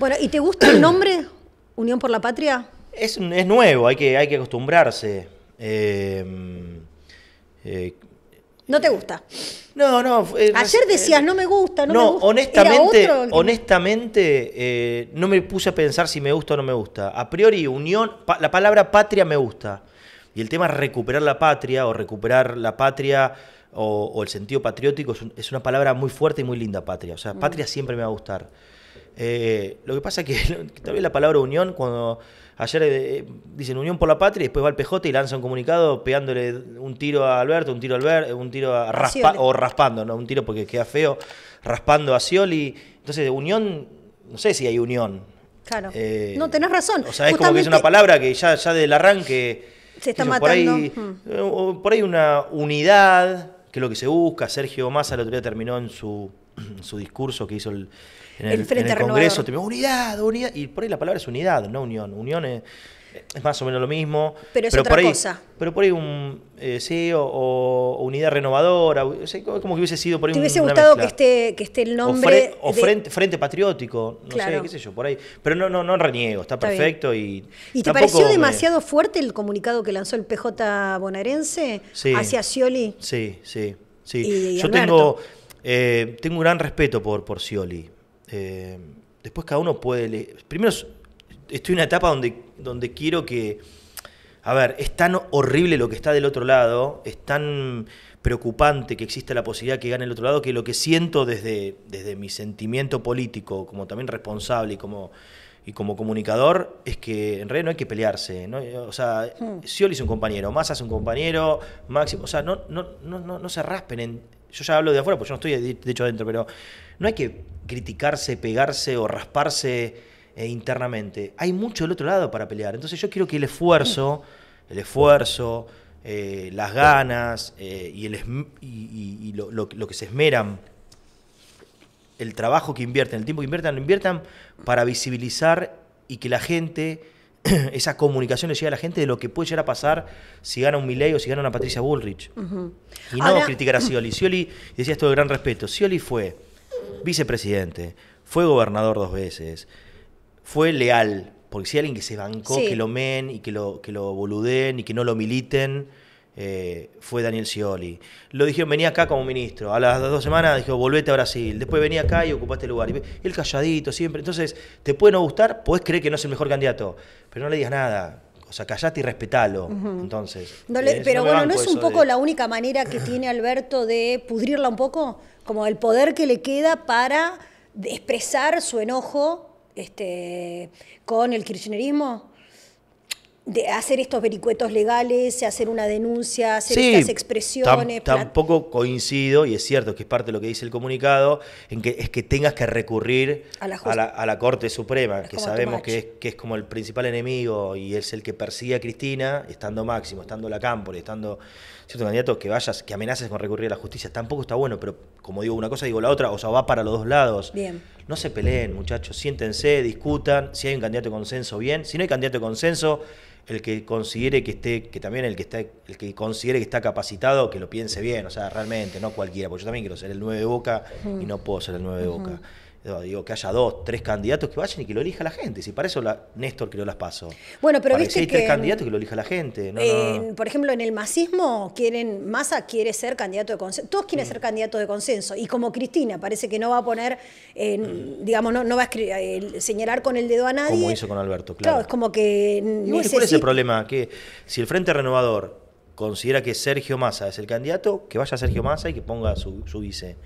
Bueno, ¿y te gusta el nombre? Unión por la Patria. Es, nuevo, hay que, hay que acostumbrarse. Em, eh, no te gusta. No, no. Eh, Ayer eh, decías, no me gusta, no, me gusta. honestamente, honestamente no me puse a pensar si me gusta o no me gusta. A priori, unión, la palabra patria me gusta. Y el tema recuperar la patria o recuperar la patria o, el sentido patriótico es, una palabra muy fuerte y muy linda, patria. O sea, mm. patria siempre me va a gustar. Eh, lo que pasa es que tal vez la palabra unión, cuando ayer eh, dicen unión por la patria, y después va el PJ y lanza un comunicado pegándole un tiro a Alberto, un tiro a Alberto, eh, un tiro a raspa, o raspando, no un tiro porque queda feo, raspando a Scioli. Entonces, unión, no sé si hay unión. Claro. no, tenés razón. O sea, es como que es una palabra que ya, ya del arranque. Se está matando. Mm. Por ahí, una unidad, que es lo que se busca. Sergio Massa la otro terminó en su su discurso que hizo el, en el, Congreso, unidad, unidad, y por ahí la palabra es unidad, no unión, unión es, más o menos lo mismo. Pero es otra por cosa. Pero por ahí un eh, sí, o, unidad renovadora, como que hubiese sido por ahí ¿Te hubiese gustado que esté, que esté el nombre. O, frente, Patriótico, no sé, qué sé yo, por ahí. Pero no, no, no reniego, está, perfecto. ¿Y, te pareció demasiado fuerte el comunicado que lanzó el PJ bonaerense hacia Scioli? Sí, sí, sí. yo tengo eh, tengo un gran respeto por, por eh, después cada uno puede... Leer. Primero, estoy en una etapa donde, donde quiero que... A ver, es tan horrible lo que está del otro lado, es tan preocupante que exista la posibilidad que gane el otro lado, que lo que siento desde, desde mi sentimiento político, como también responsable y como, y como comunicador, es que en realidad no hay que pelearse. ¿no? O sea, hmm. Scioli es un compañero, Massa es un compañero, Máximo. O sea, no, no, no, se raspen en yo ya hablo de afuera, porque yo no estoy de hecho adentro, pero no hay que criticarse, pegarse o rasparse eh, internamente. Hay mucho del otro lado para pelear. Entonces yo quiero que el esfuerzo, el esfuerzo, eh, las ganas eh, y, el y, lo, que se esmeran, el trabajo que invierten, el tiempo que inviertan, lo inviertan para visibilizar y que la gente esa comunicación le llega a la gente de lo que puede llegar a pasar si gana un Milei o si gana una Patricia Bullrich. Y no criticar a Scioli. Scioli, decía esto de gran respeto, Scioli fue vicepresidente, fue gobernador dos veces, fue leal, porque si alguien que se bancó, que lo men y que lo, que lo boluden y que no lo militen eh, fue Daniel Scioli. Lo dijeron, venía acá como ministro. A las dos semanas dijo, volvete a Brasil. Después venía acá y ocupaste el lugar. Y él calladito siempre. Entonces, te puede no gustar, podés creer que no es el mejor candidato, pero no le digas nada. O sea, callate y respetalo. Entonces. Eh, pero bueno, ¿no es un poco la única manera que tiene Alberto de pudrirla un poco? Como el poder que le queda para expresar su enojo este, con el kirchnerismo de hacer estos vericuetos legales, hacer una denuncia, hacer estas expresiones. tampoco coincido, y es cierto que es parte de lo que dice el comunicado, en que es que tengas que recurrir a la, Corte Suprema, que sabemos que es, que es como el principal enemigo y es el que persigue a Cristina, estando Máximo, estando la Cámpora, estando Cierto, candidato, que vayas, que amenaces con recurrir a la justicia. Tampoco está bueno, pero como digo una cosa, digo la otra, o sea, va para los dos lados. Bien no se peleen, muchachos, siéntense, discutan, si hay un candidato de consenso, bien, si no hay candidato de consenso, el que considere que esté, que también el que está, el que considere que está capacitado, que lo piense bien, o sea, realmente, no cualquiera, porque yo también quiero ser el 9 de boca y no puedo ser el 9 de boca digo, que haya dos, tres candidatos que vayan y que lo elija la gente. Si para eso la, Néstor creo las paso. Bueno, pero viste que hay tres candidatos que lo elija la gente. por ejemplo, en el masismo, quieren Massa quiere ser candidato de consenso. Todos quieren mm. ser candidatos de consenso. Y como Cristina parece que no va a poner, mm. digamos, no, va a señalar con el dedo a nadie. Como hizo con Alberto, claro. Claro, es como que. cuál es el problema? Que si el Frente Renovador considera que Sergio Massa es el candidato, que vaya Sergio Massa y que ponga su, su vice.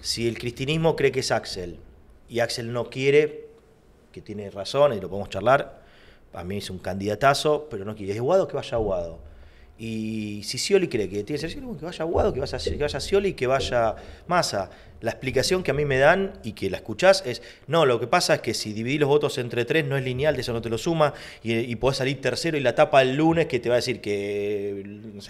Si el cristinismo cree que es Axel y Axel no quiere, que tiene razón y lo podemos charlar, a mí es un candidatazo, pero no quiere. Es Guado que vaya a Guado. Y si sioli cree que tiene que que vaya a Guado, que vaya, Sioli y que vaya Massa la explicación que a mí me dan y que la escuchás es, no, lo que pasa es que si dividís los votos entre tres no es lineal, de eso no te lo suma, y, y podés salir tercero y la tapa el lunes que te va a decir que,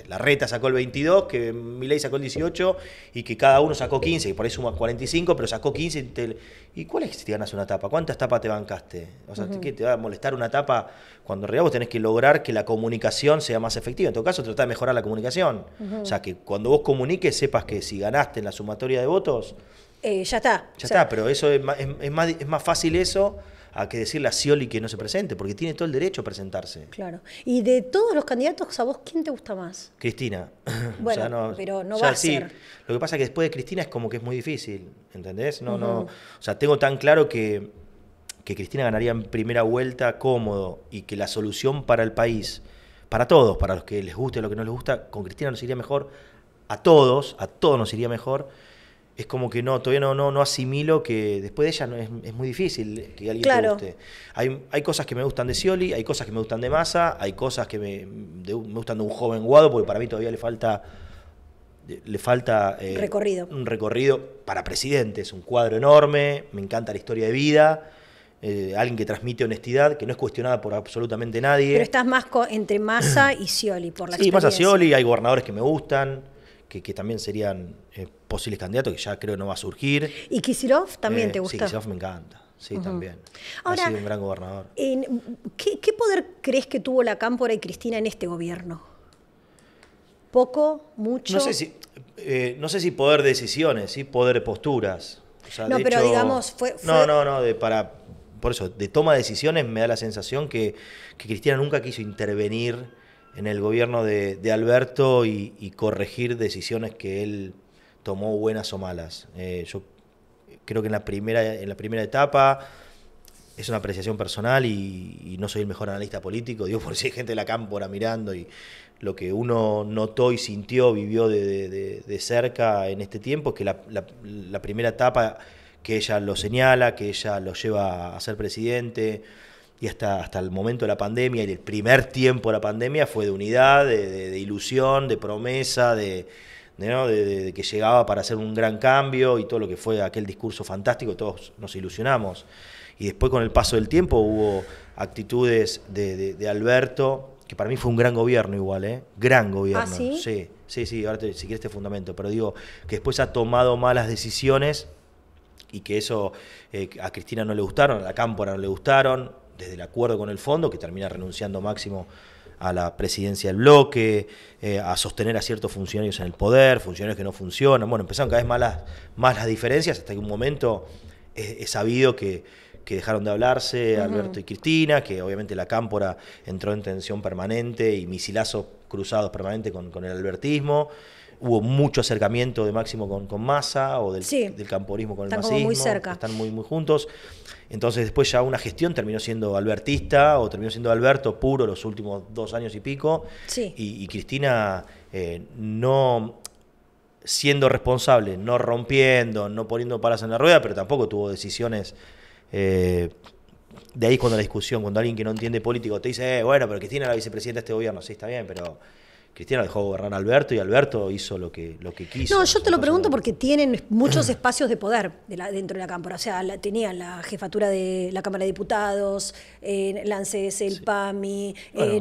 la reta sacó el 22, que Miley sacó el 18 y que cada uno sacó 15, y por ahí suma 45, pero sacó 15. Y, ¿Y cuál es que te ganas una tapa? ¿Cuántas tapas te bancaste? O sea, ¿qué te va a molestar una tapa cuando en realidad vos tenés que lograr que la comunicación sea más efectiva? En todo caso, tratar de mejorar la comunicación. O sea, que cuando vos comuniques sepas que si ganaste en la sumatoria de votos, eh, ya está. Ya está, pero eso es más, fácil eso a que decirle a Scioli que no se presente, porque tiene todo el derecho a presentarse. Claro. Y de todos los candidatos, ¿a vos quién te gusta más? Cristina. Bueno, pero no va ser. Lo que pasa es que después de Cristina es como que es muy difícil, ¿entendés? No, no. O sea, tengo tan claro que, que Cristina ganaría en primera vuelta cómodo y que la solución para el país, para todos, para los que les guste, los que no les gusta, con Cristina nos iría mejor, a todos, a todos nos iría mejor es como que no, todavía no, no, asimilo que después de ella es, muy difícil que alguien te guste. Hay, hay cosas que me gustan de Scioli, hay cosas que me gustan de Massa, hay cosas que me, gustan de un joven guado, porque para mí todavía le falta le falta eh, recorrido. un recorrido para presidente, es un cuadro enorme, me encanta la historia de vida, eh, alguien que transmite honestidad, que no es cuestionada por absolutamente nadie. Pero estás más entre Massa y Scioli, por la Sí, Massa Scioli, hay gobernadores que me gustan que, también serían eh, posibles candidatos, que ya creo no va a surgir. ¿Y Kisilov también eh, te gusta? Sí, Kisilov me encanta. Sí, también. ha sido un gran gobernador. ¿qué, poder crees que tuvo la Cámpora y Cristina en este gobierno? ¿Poco? ¿Mucho? No sé si, poder eh, no poder decisiones, sí poder de posturas. no, pero digamos, fue, No, no, no, de, para, por eso, de toma de decisiones me da la sensación que, que Cristina nunca quiso intervenir en el gobierno de, Alberto y, corregir decisiones que él tomó buenas o malas. Eh, yo creo que en la primera, en la primera etapa es una apreciación personal y, no soy el mejor analista político, digo por si hay gente de la cámpora mirando y lo que uno notó y sintió, vivió de, de, cerca en este tiempo, es que la, la primera etapa que ella lo señala, que ella lo lleva a ser presidente, y hasta, el momento de la pandemia y el primer tiempo de la pandemia fue de unidad, de, ilusión, de promesa, de, de, que llegaba para hacer un gran cambio y todo lo que fue aquel discurso fantástico, todos nos ilusionamos. Y después con el paso del tiempo hubo actitudes de, Alberto, que para mí fue un gran gobierno igual, ¿eh? Gran ¿Ah, gobierno. ¿Ah, sí? sí, sí, ahora si quieres te fundamento, pero digo que después ha tomado malas decisiones y que eso eh, a Cristina no le gustaron, a la Cámpora no le gustaron, desde el acuerdo con el fondo, que termina renunciando Máximo a la presidencia del bloque, eh, a sostener a ciertos funcionarios en el poder, funcionarios que no funcionan. Bueno, empezaron cada vez más las, más las diferencias hasta que un momento es sabido que, que, dejaron de hablarse Alberto y Cristina, que obviamente la cámpora entró en tensión permanente y misilazos cruzados permanente con, con el albertismo hubo mucho acercamiento de Máximo con, con Massa o del, del camporismo con el masismo. Están muy cerca. Están muy, muy juntos. Entonces después ya una gestión terminó siendo albertista o terminó siendo Alberto puro los últimos dos años y pico. Y, Cristina eh, no siendo responsable, no rompiendo, no poniendo palas en la rueda, pero tampoco tuvo decisiones. Eh, de ahí cuando la discusión, cuando alguien que no entiende político te dice, eh, bueno, pero Cristina es la vicepresidenta de este gobierno, sí, está bien, pero Cristina dejó gobernar a Alberto y Alberto hizo lo que, lo que quiso. No, yo te lo pregunto porque tienen muchos espacios de poder dentro de la Cámara. O sea, la, tenían la jefatura de la Cámara de Diputados, eh, el el PAMI,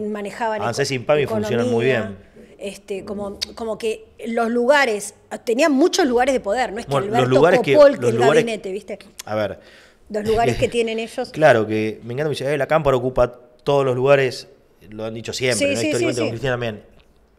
manejaban. ANSES y PAMI funcionan muy bien. Este, como, como que los lugares, tenían muchos lugares de poder, no es que Alberto los el gabinete, ¿viste? A ver. Los lugares que tienen ellos. Claro, que me encanta, me dice, eh, la Cámara ocupa todos los lugares, lo han dicho siempre, ¿no? sí, Cristina también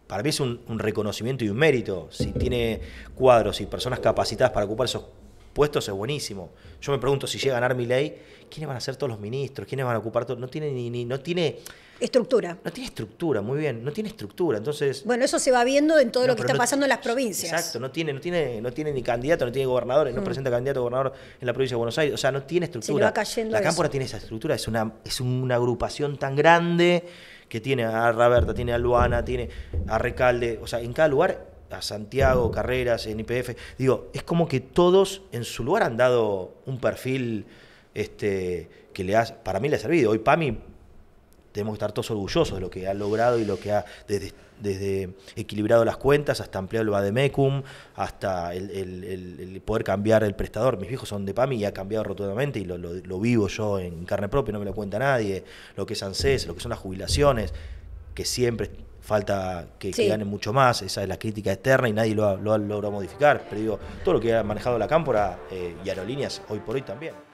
para mí es un, reconocimiento y un mérito. Si tiene cuadros y personas capacitadas para ocupar esos puestos, es buenísimo. Yo me pregunto si llega a ganar mi ley, ¿quiénes van a ser todos los ministros? ¿Quiénes van a ocupar todo? No tiene ni, no tiene. Estructura. No tiene estructura, muy bien. No tiene estructura. Entonces. Bueno, eso se va viendo en todo lo que está pasando en las provincias. Exacto, no tiene, no tiene, no tiene ni candidato, no tiene gobernador, no mm. presenta candidato a gobernador en la provincia de Buenos Aires. O sea, no tiene estructura. Se va cayendo la cámpora tiene esa estructura, es una, es una agrupación tan grande que tiene a Raberta, tiene a Luana, tiene a Recalde, o sea, en cada lugar, a Santiago, Carreras, en IPF, digo, es como que todos en su lugar han dado un perfil este, que le ha, para mí le ha servido. Hoy mí, tenemos que estar todos orgullosos de lo que ha logrado y lo que ha desde, equilibrado las cuentas hasta ampliado el Bademecum, hasta el, poder cambiar el prestador. Mis hijos son de PAMI y ha cambiado rotundamente y lo, lo, vivo yo en carne propia, no me lo cuenta nadie, lo que es ANSES, lo que son las jubilaciones, que siempre falta que, ganen mucho más, esa es la crítica externa y nadie lo, ha, logrado modificar, pero digo, todo lo que ha manejado la cámpora eh, y aerolíneas hoy por hoy también.